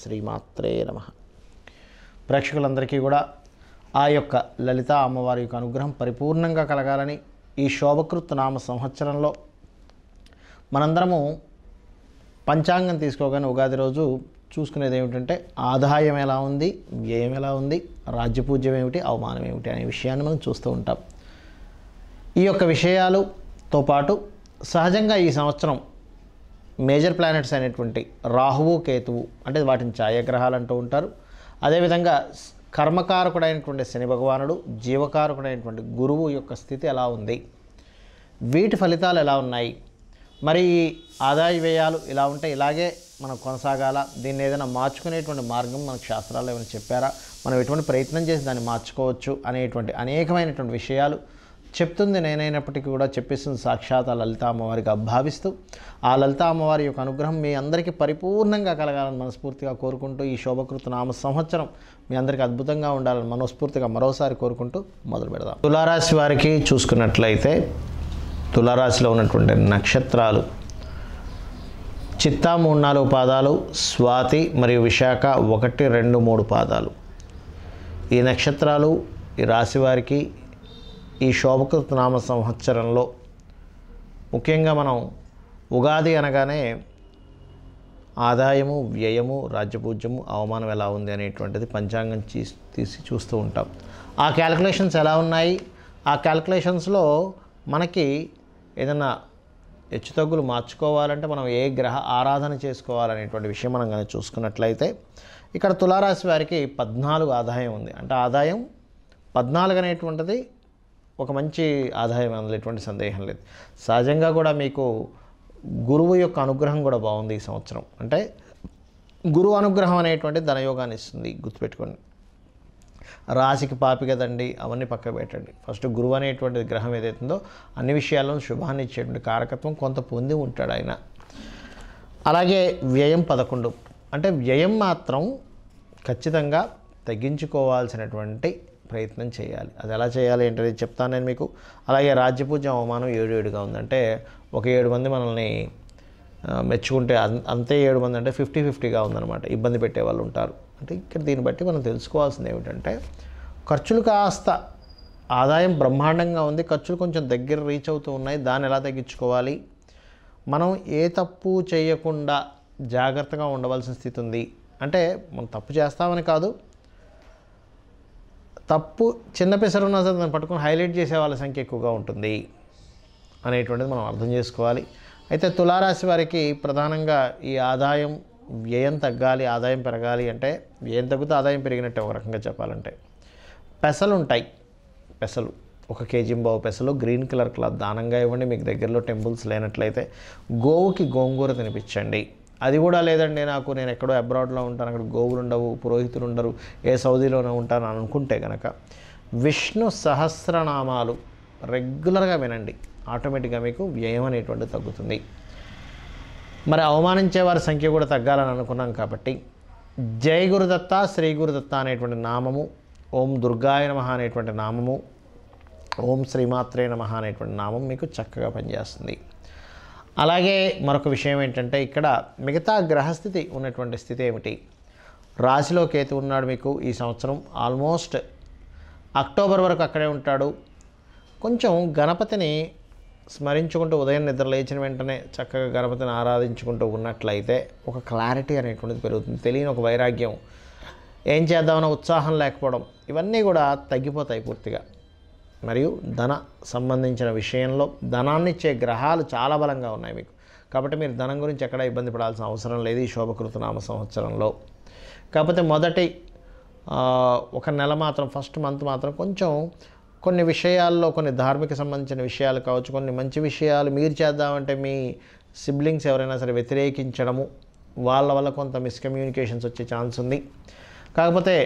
శ్రీమాత్రే నమ ప్రేక్షకులందరికీ కూడా ఆ యొక్క లలిత అమ్మవారి యొక్క అనుగ్రహం పరిపూర్ణంగా కలగాలని ఈ శోభకృత్ నామ సంవత్సరంలో మనందరము పంచాంగం తీసుకోగానే ఉగాది రోజు చూసుకునేది ఏమిటంటే ఆదాయం ఎలా ఉంది వ్యయం ఎలా ఉంది రాజ్యపూజ్యం ఏమిటి అవమానం ఏమిటి అనే విషయాన్ని మనం చూస్తూ ఉంటాం ఈ యొక్క విషయాలుతో పాటు సహజంగా ఈ సంవత్సరం మేజర్ ప్లానెట్స్ అనేటువంటి రాహువు కేతువు అంటే వాటిని ఛాయాగ్రహాలు అంటూ ఉంటారు అదేవిధంగా కర్మకారకుడైనటువంటి శని భగవానుడు జీవకారకుడైనటువంటి గురువు యొక్క స్థితి ఎలా ఉంది వీటి ఫలితాలు ఎలా ఉన్నాయి మరి ఆదాయ వ్యయాలు ఇలా ఉంటే ఇలాగే మనం కొనసాగాల దీన్ని ఏదైనా మార్చుకునేటువంటి మార్గం మనకు శాస్త్రాలు ఏమైనా చెప్పారా మనం ఎటువంటి ప్రయత్నం చేసి దాన్ని మార్చుకోవచ్చు అనేటువంటి అనేకమైనటువంటి విషయాలు చెప్తుంది నేనైనప్పటికీ కూడా చెప్పేస్తుంది సాక్షాత్ ఆ లలిత అమ్మవారిగా భావిస్తూ ఆ లలిత అమ్మవారి యొక్క అనుగ్రహం మీ అందరికీ పరిపూర్ణంగా కలగాలని మనస్ఫూర్తిగా కోరుకుంటూ ఈ శోభకృత నామ సంవత్సరం మీ అందరికీ అద్భుతంగా ఉండాలని మనస్ఫూర్తిగా మరోసారి కోరుకుంటూ మొదలు పెడదాం తులారాశి వారికి చూసుకున్నట్లయితే తులారాశిలో ఉన్నటువంటి నక్షత్రాలు చిత్తా మూడు నాలుగు పాదాలు స్వాతి మరియు విశాఖ ఒకటి రెండు మూడు పాదాలు ఈ నక్షత్రాలు ఈ రాశివారికి ఈ శోభకృతనామ సంవత్సరంలో ముఖ్యంగా మనం ఉగాది అనగానే ఆదాయము వ్యయము రాజ్యపూజ్యము అవమానం ఎలా ఉంది అనేటువంటిది పంచాంగం తీసి చూస్తూ ఉంటాం ఆ క్యాలిక్యులేషన్స్ ఎలా ఉన్నాయి ఆ క్యాలిక్యులేషన్స్లో మనకి ఏదైనా హెచ్చుతగ్గులు మార్చుకోవాలంటే మనం ఏ గ్రహ ఆరాధన చేసుకోవాలనేటువంటి విషయం మనం కానీ చూసుకున్నట్లయితే ఇక్కడ తులారాశి వారికి పద్నాలుగు ఆదాయం ఉంది అంటే ఆదాయం పద్నాలుగు అనేటువంటిది ఒక మంచి ఆదాయం అందులో ఎటువంటి సందేహం లేదు సహజంగా కూడా మీకు గురువు యొక్క అనుగ్రహం కూడా బాగుంది ఈ సంవత్సరం అంటే గురువు అనుగ్రహం అనేటువంటి ధనయోగాన్ని ఇస్తుంది గుర్తుపెట్టుకోండి రాశికి పాపి కదండి అవన్నీ పక్క పెట్టండి ఫస్ట్ గురువు అనేటువంటి గ్రహం ఏదైతుందో అన్ని విషయాల్లో శుభాన్ని ఇచ్చేటువంటి కారకత్వం కొంత పొంది ఉంటాడు ఆయన అలాగే వ్యయం పదకొండు అంటే వ్యయం మాత్రం ఖచ్చితంగా తగ్గించుకోవాల్సినటువంటి ప్రయత్నం చేయాలి అది ఎలా చేయాలి ఏంటనేది చెప్తాను నేను మీకు అలాగే రాజ్యపూజ అవమానం ఏడు ఏడుగా ఉందంటే ఒక ఏడు మంది మనల్ని మెచ్చుకుంటే అంతే ఏడు మంది అంటే ఫిఫ్టీ ఫిఫ్టీగా ఉందన్నమాట ఇబ్బంది పెట్టే వాళ్ళు ఉంటారు అంటే ఇక్కడ దీన్ని బట్టి మనం తెలుసుకోవాల్సింది ఏమిటంటే ఖర్చులు కాస్త ఆదాయం బ్రహ్మాండంగా ఉంది ఖర్చులు కొంచెం దగ్గర రీచ్ అవుతూ ఉన్నాయి దాన్ని ఎలా తగ్గించుకోవాలి మనం ఏ తప్పు చేయకుండా జాగ్రత్తగా ఉండవలసిన స్థితి ఉంది అంటే మనం తప్పు చేస్తామని కాదు తప్పు చిన్న పెసరు ఉన్నా సరే దాన్ని పట్టుకుని హైలైట్ చేసే వాళ్ళ సంఖ్య ఎక్కువగా ఉంటుంది అనేటువంటిది మనం అర్థం చేసుకోవాలి అయితే తులారాశి వారికి ప్రధానంగా ఈ ఆదాయం వ్యయం తగ్గాలి ఆదాయం పెరగాలి అంటే వ్యయం తగ్గితే ఆదాయం పెరిగినట్టే ఒక రకంగా చెప్పాలంటే పెసలు ఉంటాయి పెసలు ఒక కేజీ బావు పెసలు గ్రీన్ కలర్ క్లాత్ దానంగా ఇవ్వండి మీకు దగ్గరలో టెంపుల్స్ లేనట్లయితే గోవుకి గోంగూర తినిపించండి అది కూడా లేదండి నాకు నేను ఎక్కడో అబ్రాడ్లో ఉంటాను అక్కడ గోవులు ఉండవు పురోహితులు ఉండరు ఏ సౌదీలోనే ఉంటాను అనుకుంటే కనుక విష్ణు సహస్రనామాలు రెగ్యులర్గా వినండి ఆటోమేటిక్గా మీకు వ్యయం అనేటువంటిది తగ్గుతుంది మరి అవమానించే వారి సంఖ్య కూడా తగ్గాలని అనుకున్నాం కాబట్టి జయ గురుదత్త శ్రీ గురుదత్త అనేటువంటి నామము ఓం దుర్గాయ నమ అనేటువంటి నామము ఓం శ్రీమాత్రే నమ అనేటువంటి నామం మీకు చక్కగా పనిచేస్తుంది అలాగే మరొక విషయం ఏంటంటే ఇక్కడ మిగతా గ్రహస్థితి ఉన్నటువంటి స్థితి ఏమిటి రాశిలో కేతు ఉన్నాడు మీకు ఈ సంవత్సరం ఆల్మోస్ట్ అక్టోబర్ వరకు అక్కడే ఉంటాడు కొంచెం గణపతిని స్మరించుకుంటూ ఉదయం నిద్ర లేచిన వెంటనే చక్కగా గణపతిని ఆరాధించుకుంటూ ఉన్నట్లయితే ఒక క్లారిటీ అనేటువంటిది పెరుగుతుంది తెలియని ఒక వైరాగ్యం ఏం చేద్దామన్న ఉత్సాహం లేకపోవడం ఇవన్నీ కూడా తగ్గిపోతాయి పూర్తిగా మరియు ధన సంబంధించిన విషయంలో ధనాన్నిచ్చే గ్రహాలు చాలా బలంగా ఉన్నాయి మీకు కాబట్టి మీరు ధనం గురించి ఎక్కడ ఇబ్బంది పడాల్సిన అవసరం లేదు ఈ శోభకృతనామ సంవత్సరంలో కాకపోతే మొదటి ఒక నెల మాత్రం ఫస్ట్ మంత్ మాత్రం కొంచెం కొన్ని విషయాల్లో కొన్ని ధార్మిక సంబంధించిన విషయాలు కావచ్చు కొన్ని మంచి విషయాలు మీరు చేద్దామంటే మీ సిబ్లింగ్స్ ఎవరైనా సరే వ్యతిరేకించడము వాళ్ళ వల్ల కొంత మిస్కమ్యూనికేషన్స్ వచ్చే ఛాన్స్ ఉంది కాకపోతే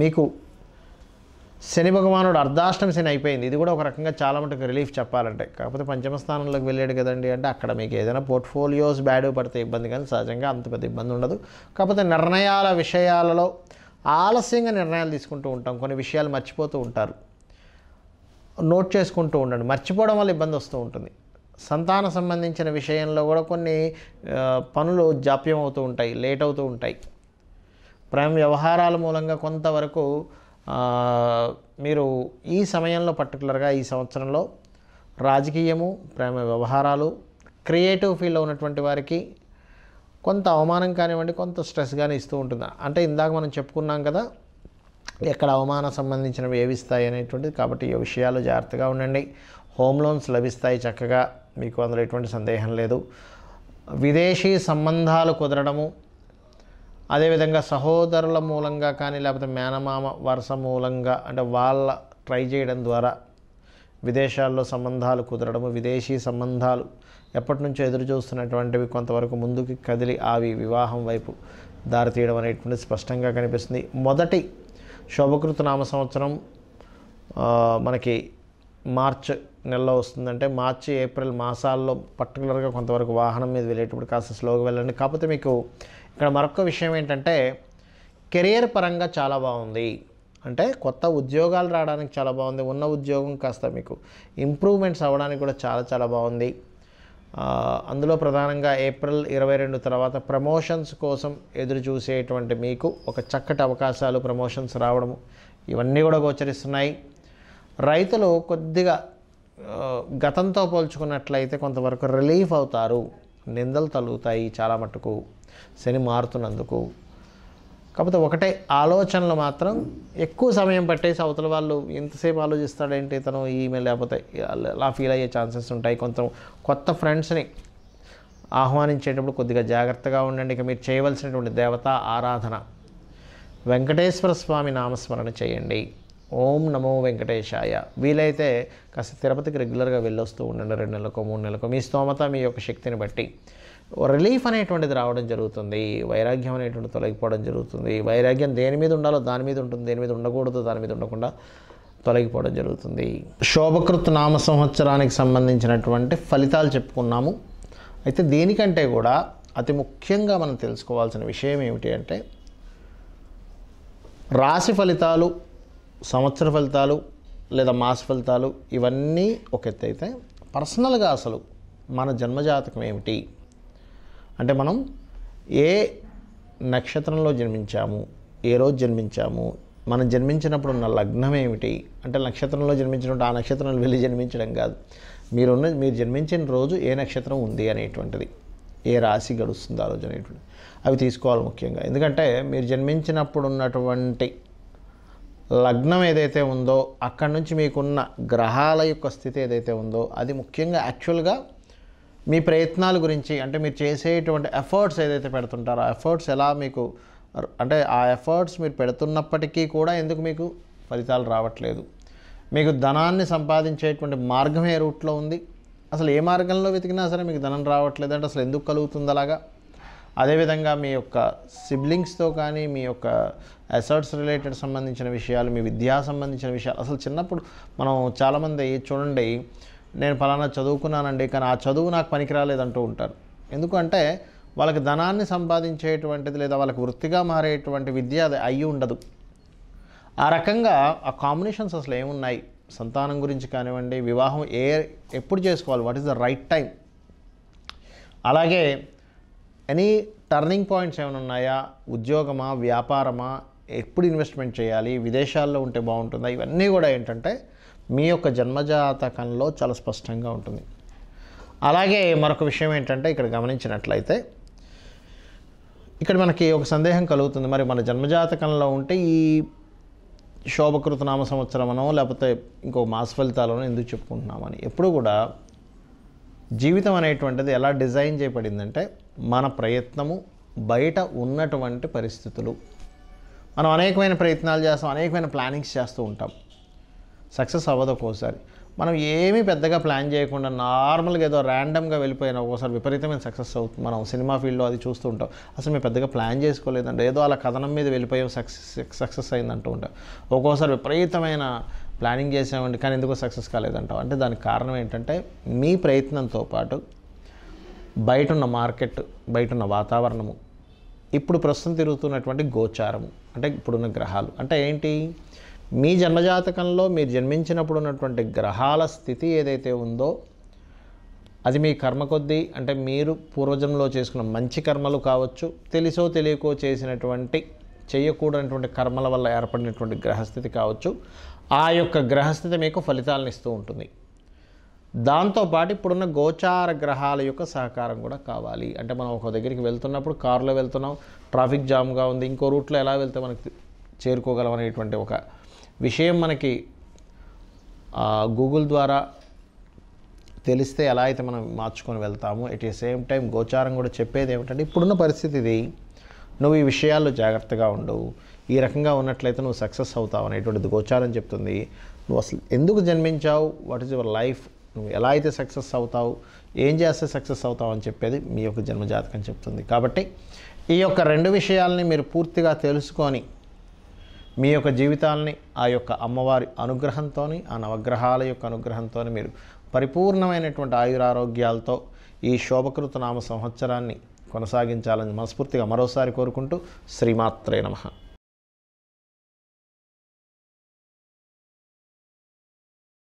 మీకు శని భగవానుడు అర్ధాష్టమి శని అయిపోయింది ఇది కూడా ఒక రకంగా చాలా మటుకు రిలీఫ్ చెప్పాలంటే కాకపోతే పంచమ స్థానంలోకి వెళ్ళాడు కదండి అంటే అక్కడ మీకు ఏదైనా పోర్ట్ఫోలియోస్ బ్యాడ్ పడితే ఇబ్బంది కానీ సహజంగా అంత పెద్ద ఇబ్బంది ఉండదు కాకపోతే నిర్ణయాల విషయాలలో ఆలస్యంగా నిర్ణయాలు తీసుకుంటూ ఉంటాం కొన్ని విషయాలు మర్చిపోతూ ఉంటారు నోట్ చేసుకుంటూ ఉండండి మర్చిపోవడం వల్ల ఇబ్బంది వస్తూ ఉంటుంది సంతాన సంబంధించిన విషయంలో కూడా కొన్ని పనులు జాప్యం అవుతూ ఉంటాయి లేట్ అవుతూ ఉంటాయి ప్రేమ వ్యవహారాల మూలంగా కొంతవరకు మీరు ఈ సమయంలో పర్టికులర్గా ఈ సంవత్సరంలో రాజకీయము ప్రేమ వ్యవహారాలు క్రియేటివ్ ఫీల్డ్లో ఉన్నటువంటి వారికి కొంత అవమానం కానివ్వండి కొంత స్ట్రెస్ కానీ ఇస్తూ ఉంటుంది అంటే ఇందాక మనం చెప్పుకున్నాం కదా ఎక్కడ అవమానం సంబంధించినవి ఏవి ఇస్తాయి అనేటువంటిది కాబట్టి ఈ విషయాలు జాగ్రత్తగా ఉండండి హోమ్ లోన్స్ లభిస్తాయి చక్కగా మీకు అందులో ఎటువంటి సందేహం లేదు విదేశీ సంబంధాలు కుదరడము అదేవిధంగా సహోదరుల మూలంగా కానీ లేకపోతే మేనమామ వరుస మూలంగా అంటే వాళ్ళ ట్రై చేయడం ద్వారా విదేశాల్లో సంబంధాలు కుదరడము విదేశీ సంబంధాలు ఎప్పటి నుంచో ఎదురు చూస్తున్నటువంటివి కొంతవరకు ముందుకి కదిలి ఆవి వివాహం వైపు దారితీయడం అనేటువంటి స్పష్టంగా కనిపిస్తుంది మొదటి శోభకృత నామ సంవత్సరం మనకి మార్చ్ నెలలో వస్తుందంటే మార్చి ఏప్రిల్ మాసాల్లో పర్టికులర్గా కొంతవరకు వాహనం మీద వెళ్ళేటప్పుడు కాస్త స్లోగా వెళ్ళండి కాకపోతే మీకు ఇక్కడ మరొక విషయం ఏంటంటే కెరియర్ పరంగా చాలా బాగుంది అంటే కొత్త ఉద్యోగాలు రావడానికి చాలా బాగుంది ఉన్న ఉద్యోగం కాస్త మీకు ఇంప్రూవ్మెంట్స్ అవ్వడానికి కూడా చాలా చాలా బాగుంది అందులో ప్రధానంగా ఏప్రిల్ ఇరవై రెండు తర్వాత ప్రమోషన్స్ కోసం ఎదురు చూసేటువంటి మీకు ఒక చక్కటి అవకాశాలు ప్రమోషన్స్ రావడం ఇవన్నీ కూడా గోచరిస్తున్నాయి రైతులు కొద్దిగా గతంతో పోల్చుకున్నట్లయితే కొంతవరకు రిలీఫ్ అవుతారు నిందలు తలుగుతాయి చాలా మటుకు శని మారుతున్నందుకు కాకపోతే ఒకటే ఆలోచనలు మాత్రం ఎక్కువ సమయం పట్టేసి అవతల వాళ్ళు ఎంతసేపు ఆలోచిస్తాడేంటి తను ఈమె లేకపోతే అలా ఫీల్ అయ్యే ఛాన్సెస్ ఉంటాయి కొంత కొత్త ఫ్రెండ్స్ని ఆహ్వానించేటప్పుడు కొద్దిగా జాగ్రత్తగా ఉండండి ఇక మీరు చేయవలసినటువంటి దేవతా ఆరాధన వెంకటేశ్వర స్వామి నామస్మరణ చేయండి ఓం నమో వెంకటేశాయ వీలైతే కాస్త తిరుపతికి రెగ్యులర్గా వెళ్ళొస్తూ ఉండండి రెండు నెలలకో మూడు నెలలకు మీ స్తోమత మీ యొక్క శక్తిని బట్టి రిలీఫ్ అనేటువంటిది రావడం జరుగుతుంది వైరాగ్యం అనేటువంటి తొలగిపోవడం జరుగుతుంది వైరాగ్యం దేని మీద ఉండాలో దాని మీద ఉంటుంది దేని మీద ఉండకూడదు దాని మీద ఉండకుండా తొలగిపోవడం జరుగుతుంది శోభకృత్ నామ సంవత్సరానికి సంబంధించినటువంటి ఫలితాలు చెప్పుకున్నాము అయితే దేనికంటే కూడా అతి ముఖ్యంగా మనం తెలుసుకోవాల్సిన విషయం ఏమిటి అంటే రాశి ఫలితాలు సంవత్సర ఫలితాలు లేదా మాస ఫలితాలు ఇవన్నీ ఒక ఎత్తు అయితే పర్సనల్గా అసలు మన జన్మజాతకం ఏమిటి అంటే మనం ఏ నక్షత్రంలో జన్మించాము ఏ రోజు జన్మించాము మనం జన్మించినప్పుడు ఉన్న లగ్నం ఏమిటి అంటే నక్షత్రంలో జన్మించినప్పుడు ఆ నక్షత్రంలో వెళ్ళి జన్మించడం కాదు మీరున్న మీరు జన్మించిన రోజు ఏ నక్షత్రం ఉంది అనేటువంటిది ఏ రాశి గడుస్తుంది ఆ రోజు అనేటువంటిది అవి తీసుకోవాలి ముఖ్యంగా ఎందుకంటే మీరు జన్మించినప్పుడు ఉన్నటువంటి లగ్నం ఏదైతే ఉందో అక్కడి నుంచి మీకున్న గ్రహాల యొక్క స్థితి ఏదైతే ఉందో అది ముఖ్యంగా యాక్చువల్గా మీ ప్రయత్నాల గురించి అంటే మీరు చేసేటువంటి ఎఫర్ట్స్ ఏదైతే పెడుతుంటారో ఆ ఎఫర్ట్స్ ఎలా మీకు అంటే ఆ ఎఫర్ట్స్ మీరు పెడుతున్నప్పటికీ కూడా ఎందుకు మీకు ఫలితాలు రావట్లేదు మీకు ధనాన్ని సంపాదించేటువంటి మార్గం ఏ రూట్లో ఉంది అసలు ఏ మార్గంలో వెతికినా సరే మీకు ధనం రావట్లేదు అంటే అసలు ఎందుకు కలుగుతుంది అలాగా అదేవిధంగా మీ యొక్క సిబ్లింగ్స్తో కానీ మీ యొక్క అసర్ట్స్ రిలేటెడ్ సంబంధించిన విషయాలు మీ విద్యా సంబంధించిన విషయాలు అసలు చిన్నప్పుడు మనం చాలామంది చూడండి నేను ఫలానా చదువుకున్నానండి కానీ ఆ చదువు నాకు పనికిరాలేదంటూ ఉంటారు ఎందుకంటే వాళ్ళకి ధనాన్ని సంపాదించేటువంటిది లేదా వాళ్ళకి వృత్తిగా మారేటువంటి విద్య అది అయ్యి ఉండదు ఆ రకంగా ఆ కాంబినేషన్స్ అసలు ఏమున్నాయి సంతానం గురించి కానివ్వండి వివాహం ఏ ఎప్పుడు చేసుకోవాలి what is the right time అలాగే ఎనీ టర్నింగ్ పాయింట్స్ ఏమైనా ఉన్నాయా ఉద్యోగమా వ్యాపారమా ఎప్పుడు ఇన్వెస్ట్మెంట్ చేయాలి విదేశాల్లో ఉంటే బాగుంటుందా ఇవన్నీ కూడా ఏంటంటే మీ యొక్క జన్మజాతకంలో చాలా స్పష్టంగా ఉంటుంది అలాగే మరొక విషయం ఏంటంటే ఇక్కడ గమనించినట్లయితే ఇక్కడ మనకి ఒక సందేహం కలుగుతుంది మరి మన జన్మజాతకంలో ఉంటే ఈ శోభకృత నామ సంవత్సరమనో లేకపోతే ఇంకో మాస ఫలితాలనో ఎందుకు చెప్పుకుంటున్నామని ఎప్పుడు కూడా జీవితం అనేటువంటిది ఎలా డిజైన్ చేయబడిందంటే మన ప్రయత్నము బయట ఉన్నటువంటి పరిస్థితులు మనం అనేకమైన ప్రయత్నాలు చేస్తాం అనేకమైన ప్లానింగ్స్ చేస్తూ ఉంటాం సక్సెస్ అవ్వదు ఒక్కోసారి మనం ఏమీ పెద్దగా ప్లాన్ చేయకుండా నార్మల్గా ఏదో ర్యాండమ్గా వెళ్ళిపోయిన ఒక్కోసారి విపరీతమైన సక్సెస్ అవుతుంది మనం సినిమా ఫీల్డ్లో అది చూస్తూ ఉంటాం అసలు మేము పెద్దగా ప్లాన్ చేసుకోలేదంటే ఏదో అలా కథనం మీద వెళ్ళిపోయాం సక్సెస్ సక్సెస్ అయిందంటూ ఉంటాం ఒక్కోసారి విపరీతమైన ప్లానింగ్ చేసామండి కానీ ఎందుకో సక్సెస్ కాలేదంటాం అంటే దానికి కారణం ఏంటంటే మీ ప్రయత్నంతో పాటు బయట ఉన్న మార్కెట్ బయట ఉన్న వాతావరణము ఇప్పుడు ప్రస్తుతం తిరుగుతున్నటువంటి గోచారము అంటే ఇప్పుడున్న గ్రహాలు అంటే ఏంటి మీ జన్మజాతకంలో మీరు జన్మించినప్పుడు ఉన్నటువంటి గ్రహాల స్థితి ఏదైతే ఉందో అది మీ కర్మ కొద్దీ అంటే మీరు పూర్వజంలో చేసుకున్న మంచి కర్మలు కావచ్చు తెలిసో తెలియకో చేసినటువంటి చేయకూడనటువంటి కర్మల వల్ల ఏర్పడినటువంటి గ్రహస్థితి కావచ్చు ఆ యొక్క గ్రహస్థితి మీకు ఫలితాలను ఇస్తూ ఉంటుంది దాంతోపాటు ఇప్పుడున్న గోచార గ్రహాల యొక్క సహకారం కూడా కావాలి అంటే మనం ఒక దగ్గరికి వెళ్తున్నప్పుడు కారులో వెళ్తున్నాం ట్రాఫిక్ జామ్గా ఉంది ఇంకో రూట్లో ఎలా వెళ్తే మనకి చేరుకోగలం అనేటువంటి ఒక విషయం మనకి గూగుల్ ద్వారా తెలిస్తే ఎలా అయితే మనం మార్చుకొని వెళ్తాము ఎట్ ఏ సేమ్ టైం గోచారం కూడా చెప్పేది ఏమిటంటే ఇప్పుడున్న పరిస్థితి ఇది నువ్వు ఈ విషయాల్లో జాగ్రత్తగా ఉండవు ఈ రకంగా ఉన్నట్లయితే నువ్వు సక్సెస్ అవుతావు అనేటువంటిది గోచారం చెప్తుంది నువ్వు అసలు ఎందుకు జన్మించావు వాట్ ఈస్ యువర్ లైఫ్ నువ్వు ఎలా అయితే సక్సెస్ అవుతావు ఏం చేస్తే సక్సెస్ అవుతావు అని చెప్పేది మీ యొక్క జన్మజాతకం చెప్తుంది కాబట్టి ఈ యొక్క రెండు విషయాల్ని మీరు పూర్తిగా తెలుసుకొని మీ యొక్క జీవితాలని ఆ యొక్క అమ్మవారి అనుగ్రహంతో ఆ నవగ్రహాల యొక్క అనుగ్రహంతో మీరు పరిపూర్ణమైనటువంటి ఆయురారోగ్యాలతో ఈ శోభకృత నామ సంవత్సరాన్ని కొనసాగించాలని మనస్ఫూర్తిగా మరోసారి కోరుకుంటూ శ్రీమాత్రే నమ